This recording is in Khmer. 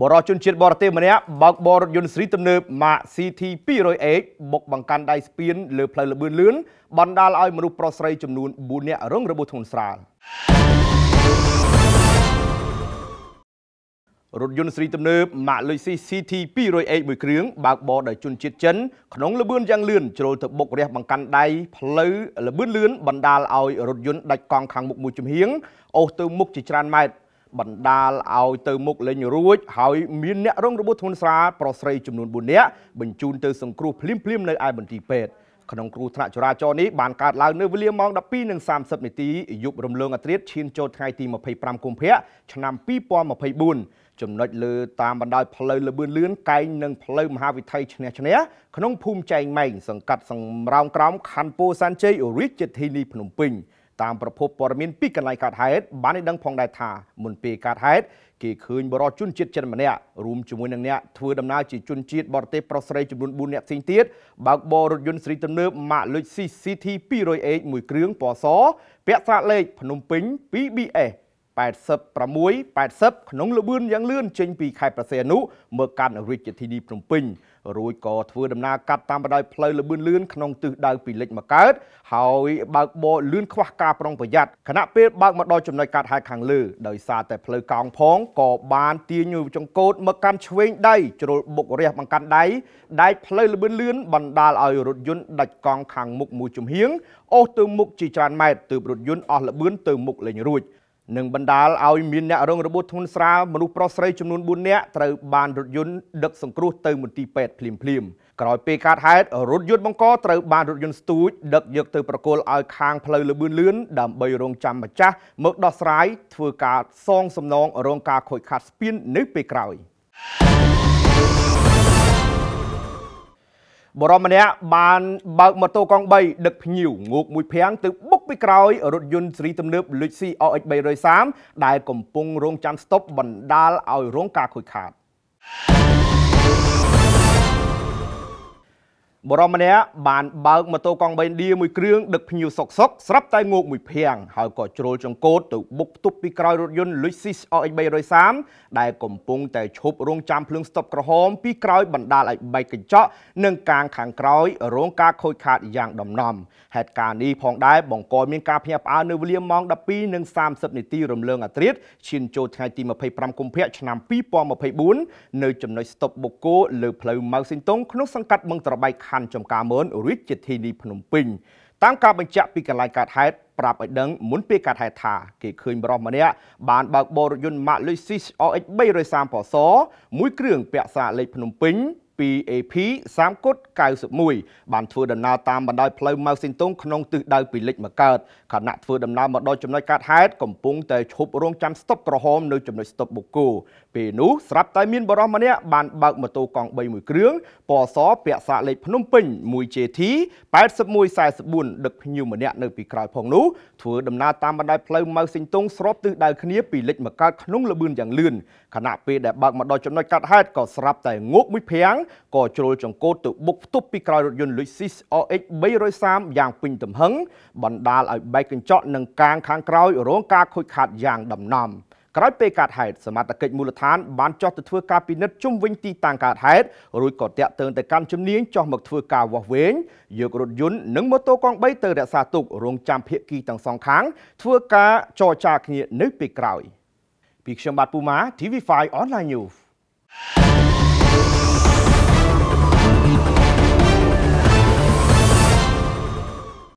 បរិជនជាតិបរទេសម្នាក់បោកបររថយន្តស៊្រីទំនើប Mazda CT 200H បុកបង្កាន់ដៃស្ពានលើផ្លូវលបឿនលឿនបណ្ដាលឲ្យមនុស្សប្រុសស្រីចំនួន4នាក់រងរបួសធ្ងន់ស្រាលរថយន្តស៊្រីទំនើប Mazda CT 200H មួយគ្រឿងបើកបរដោយជនជាតិចិន ក្នុងលបឿនយ៉ាងលឿនជ្រុលទៅបុករះបង្កាន់ដៃផ្លូវលបឿនលឿនបណ្ដាលឲ្យរថយន្តដាច់កង់ខាងមុខមួយជំហៀងអូសទៅមុខជាច្រើនម៉ែត្របណ្ដាលឲ្យទៅមុខលេងរួចហើយមានអ្នករងរបួសធ្ងន់ស្រាលប្រុសស្រីចំនួន4នាក់បញ្ជូនទៅសង្គ្រោះភ្លាមៗនៅឯមន្ទីរពេទ្យក្នុងគ្រោះថ្នាក់ចរាចរណ៍នេះបានកើតឡើងនៅវេលាម៉ោង12:30នាទីយប់រំលងអត្រាឈានចូលថ្ងៃទី25កុម្ភៈឆ្នាំ2024ចំណុចលើតាមបណ្ដោយផ្លូវលបឿនលឿនកែងនិងផ្លូវមហាវិថីឆ្នេះឆ្នេះក្នុងភូមិចែងម៉ែងសង្កាត់សំរោងក្រោមខណ្ឌពោធិ៍សែនជ័យរាជធានីភ្នំពេញតាមប្រភពព័ត៌មានពីកន្លែងកើតហេតុបានឲ្យដឹងផងដែរថាមុនពេលកើតហេតុគេឃើញបរិជនជាតិចិនម្នាក់រួមជាមួយនឹងអ្នកធ្វើដំណើរជាជនជាតិបរទេសប្រុសស្រីចំនួន4នាក់ផ្សេងទៀតបើកបររថយន្តស្រីទំនើបម៉ាកលុច CCT 200H មួយគ្រឿងពណ៌សពាក់ស្លាកលេខភ្នំពេញ 2BS 86 80ក្នុងល្បឿនយ៉ាងលឿនចេញពីខេត្តប្រសេនុមកកាន់រាជធានីភ្នំពេញរួចក៏ធ្វើដំណើរកាត់តាមបណ្ដោយផ្លូវល្បឿនលឿនក្នុងទិសដៅពីលិចមកកើតហើយបើកបរលឿនខ្វះការប្រុងប្រយ័ត្នខណៈពេលបើកមកដល់ចំណុចកាត់ហែកខាងលើដោយសារតែផ្លូវកោងផងក៏បានទាញចង្កូតមកកាន់ឆ្វេងដៃជ្រុលបុករះបង្កាន់ដៃដែកផ្លូវល្បឿនលឿនបណ្ដាលឲ្យរថយន្តដាច់កង់ខាងមុខមួយជំហៀងអូសទៅមុខជាច្រើនម៉ែត្រទើបរថយន្តអស់ល្បឿនទៅមុខលេងរួចនិងបណ្ដាលឲ្យមានអ្នករងរបួសធ្ងន់ស្រាលមនុស្សប្រុសស្រីចំនួន4នាក់ត្រូវបានរថយន្តដឹកសង្គ្រោះទៅមន្ទីរពេទ្យភ្លាមៗក្រោយពេលកើតហេតុរថយន្តបង្កត្រូវបានរថយន្តស្ទូចដឹកយក ទៅប្រគល់ឲ្យខាងផ្លូវលបឿនលឿនដើម្បីរងចាំម្ចាស់មកដោះស្រាយធ្វើការ សងសំណងរងការខូចខាតស្ពាននៅពេលក្រោយ។បរមម្នាក់បានបើកម៉ូតូកង់3ដឹកភ្ញៀវងោកមួយភាំងទៅបុកពីក្រោយរថយន្តស៊េរីទំនើប Lexus RX 330ដែលកំពុងរងចាំស្តុបបណ្ដាលឲ្យរងការខូចខាតបរមម្នាក់បានបើកម៉ូតូកង់3ឌីមួយគ្រឿងដឹកភ្ញៀវសុកសុកស្រាប់តែងោកមួយភាំងហើយក៏ជ្រុលចង្កូតទៅបុកផ្ទុបពីក្រោយរថយន្ត Lexus RX 330ដែលកំពុងតែឈប់រងចាំភ្លើងស្តុបក្រហម ពីក្រោយបណ្ដាលឲ្យបែកកញ្ចក់និងកាងខាងក្រោយរងការខូចខាតយ៉ាងដំណំ ហេតុការណ៍នេះផងដែរបង្កមានការភ្ញាក់ផ្អើលនៅវេលាម៉ោង12:30នាទីរំលងអាត្រិតឈានចូលថ្ងៃទី25កុម្ភៈឆ្នាំ2024នៅចំណុចស្តុបបុកគោលើផ្លូវម៉ៅសិនតុងក្នុងសង្កាត់បឹងត្របែកខណ្ឌចំការមើលរាជធានីភ្នំពេញតាមការបញ្ជាក់ពីកន្លែងកើតហេតុប្រាប់ឲ្យដឹងមុនពេលកើតហេតុថាគេឃើញបរិសម្នាក់បានបើកបររថយន្ត Mercedes-Benz RX 330ពណ៌សមួយគ្រឿងពាក់សារលេខភ្នំពេញ 2AP សាមកុដ91បានធ្វើដំណើរតាមបណ្ដោយផ្លូវម៉ៅស៊ីនតុងក្នុងទិសដៅពីលិចមកកើតខណៈធ្វើដំណើរមកដល់ចំណុចកើតហេតុកំពុងតែឈប់រងចាំស្តុបក្រហមនៅចំណុចស្តុបបុគ្គលពេលនោះស្រាប់តែមានបរិសម្នាក់បានបើកម៉ូតូកង់3មួយគ្រឿងពណ៌សពាក់សាកលេខភ្នំពេញ 1JT 8144ដឹកភ្ញៀវម្នាក់នៅពីក្រោយផងនោះធ្វើដំណើរតាមបណ្ដោយផ្លូវម៉ៅស៊ីនតុងស្របទិសដៅគ្នាពីលិចមកកើតក្នុងលបឿនយ៉ាងលឿនខណៈពេលដែលបើកមកដល់ចំណុចកាត់ហេតុក៏ស្រាប់តែងោកមួយភាំងក៏ជ្រុលចង្កូតទៅបុកផ្ទុះពីក្រោយរថយន្ត Lexus RX 330យ៉ាងពេញទំហឹងបណ្ដាលឲ្យបែកកញ្ចក់និងកាងខាងក្រោយរងការខូចខាតយ៉ាងដំណំក្រោយពេលកើតហេតុសមត្ថកិច្ចមូលដ្ឋានបានចុះទៅធ្វើការពិនិត្យជុំវិញទីតាំងកើតហេតុរួចក៏តាក់ទងទៅកម្មជំនាញចុះមកធ្វើការវាស់វែងយករថយន្តនិងម៉ូតូកង់3ទៅរក្សាទុករងចាំភាគីទាំងសងខាង ធ្វើការចរចាគ្នានៅពេលក្រោយពីខ្ញុំបាទពូម៉ា TV5 Online News